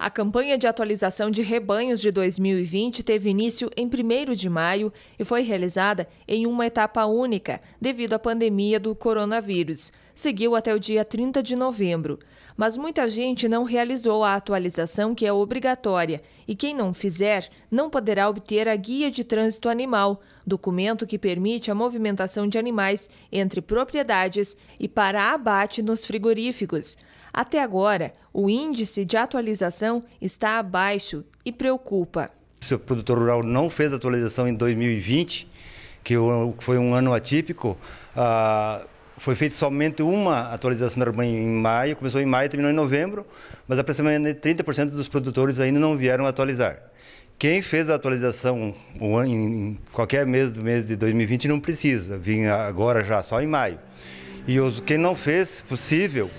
A campanha de atualização de rebanhos de 2020 teve início em 1 de maio e foi realizada em uma etapa única devido à pandemia do coronavírus. Seguiu até o dia 30 de novembro. Mas muita gente não realizou a atualização que é obrigatória e quem não fizer não poderá obter a Guia de Trânsito Animal, documento que permite a movimentação de animais entre propriedades e para abate nos frigoríficos. Até agora, o índice de atualização está abaixo e preocupa. Se o produtor rural não fez atualização em 2020, que foi um ano atípico, ah, foi feita somente uma atualização da rebanho em maio, começou em maio e terminou em novembro, mas aproximadamente 30% dos produtores ainda não vieram atualizar. Quem fez a atualização em qualquer mês do mês de 2020 não precisa, vinha agora já, só em maio. E quem não fez, possível,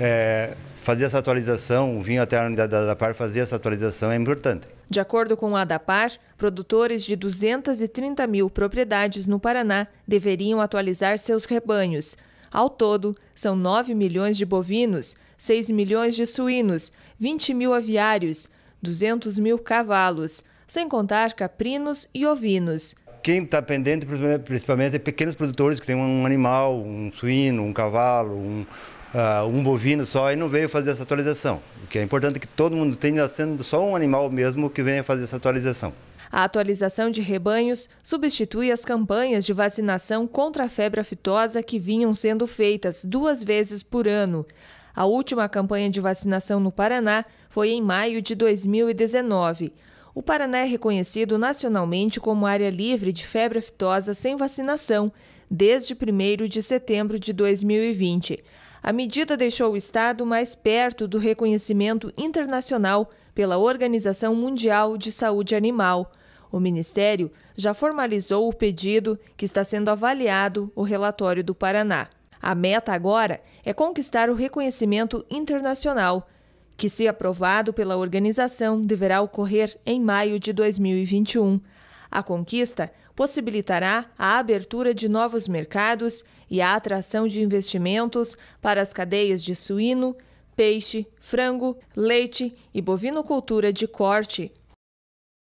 é, fazer essa atualização, vir até a unidade da ADAPAR fazer essa atualização é importante. De acordo com a ADAPAR, produtores de 230 mil propriedades no Paraná deveriam atualizar seus rebanhos. Ao todo, são 9 milhões de bovinos, 6 milhões de suínos, 20 mil aviários, 200 mil cavalos, sem contar caprinos e ovinos. Quem está pendente, principalmente, é pequenos produtores que têm um animal, um suíno, um cavalo, um, uh, um bovino só e não veio fazer essa atualização. O que é importante é que todo mundo tenha sendo só um animal mesmo que venha fazer essa atualização. A atualização de rebanhos substitui as campanhas de vacinação contra a febre aftosa que vinham sendo feitas duas vezes por ano. A última campanha de vacinação no Paraná foi em maio de 2019. O Paraná é reconhecido nacionalmente como área livre de febre aftosa sem vacinação desde 1 de setembro de 2020. A medida deixou o Estado mais perto do reconhecimento internacional pela Organização Mundial de Saúde Animal. O Ministério já formalizou o pedido que está sendo avaliado o relatório do Paraná. A meta agora é conquistar o reconhecimento internacional, que, se aprovado pela organização, deverá ocorrer em maio de 2021. A conquista possibilitará a abertura de novos mercados e a atração de investimentos para as cadeias de suíno, peixe, frango, leite e bovinocultura de corte,